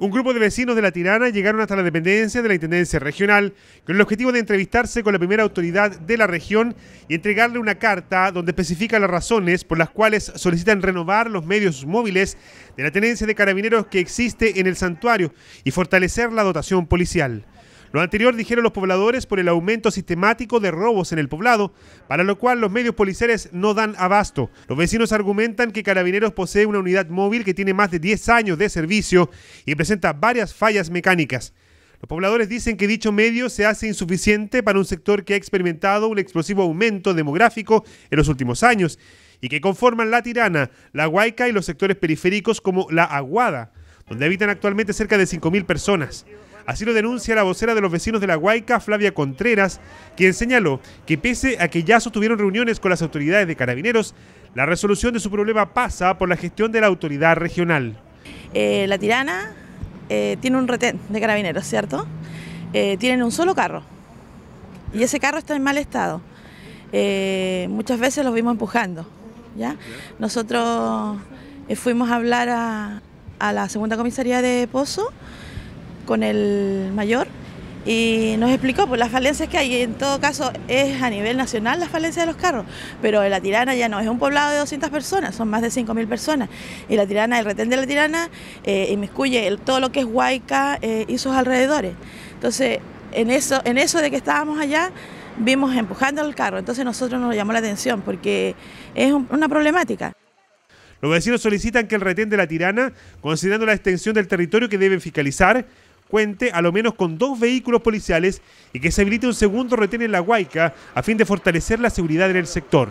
un grupo de vecinos de La Tirana llegaron hasta la dependencia de la Intendencia Regional con el objetivo de entrevistarse con la primera autoridad de la región y entregarle una carta donde especifica las razones por las cuales solicitan renovar los medios móviles de la tenencia de carabineros que existe en el santuario y fortalecer la dotación policial. Lo anterior dijeron los pobladores por el aumento sistemático de robos en el poblado, para lo cual los medios policiales no dan abasto. Los vecinos argumentan que Carabineros posee una unidad móvil que tiene más de 10 años de servicio y presenta varias fallas mecánicas. Los pobladores dicen que dicho medio se hace insuficiente para un sector que ha experimentado un explosivo aumento demográfico en los últimos años y que conforman La Tirana, La Huayca y los sectores periféricos como La Aguada, donde habitan actualmente cerca de 5.000 personas. Así lo denuncia la vocera de los vecinos de La Guayca, Flavia Contreras, quien señaló que pese a que ya sostuvieron reuniones con las autoridades de carabineros, la resolución de su problema pasa por la gestión de la autoridad regional. Eh, la tirana eh, tiene un retén de carabineros, ¿cierto? Eh, tienen un solo carro y ese carro está en mal estado. muchas veces los vimos empujando. ¿ya? Nosotros fuimos a hablar a la segunda comisaría de Pozo con el mayor y nos explicó pues, las falencias que hay. En todo caso, es a nivel nacional las falencias de los carros, pero La Tirana ya no es un poblado de 200 personas, son más de 5.000 personas. Y La Tirana, el retén de La Tirana, eh, inmiscuye todo lo que es Huayca eh, y sus alrededores. Entonces, en eso, en eso de que estábamos allá, vimos empujando el carro. Entonces, nosotros nos llamó la atención porque es una problemática. Los vecinos solicitan que el retén de La Tirana, considerando la extensión del territorio que deben fiscalizar, cuente a lo menos con dos vehículos policiales y que se habilite un segundo retén en la Huayca a fin de fortalecer la seguridad en el sector.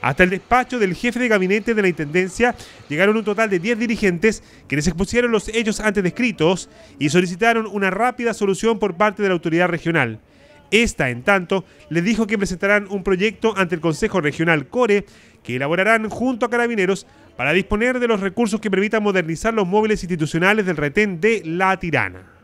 Hasta el despacho del jefe de gabinete de la Intendencia llegaron un total de 10 dirigentes quienes expusieron los hechos antes descritos y solicitaron una rápida solución por parte de la autoridad regional. Esta, en tanto, le dijo que presentarán un proyecto ante el Consejo Regional Core que elaborarán junto a carabineros para disponer de los recursos que permitan modernizar los móviles institucionales del retén de La Tirana.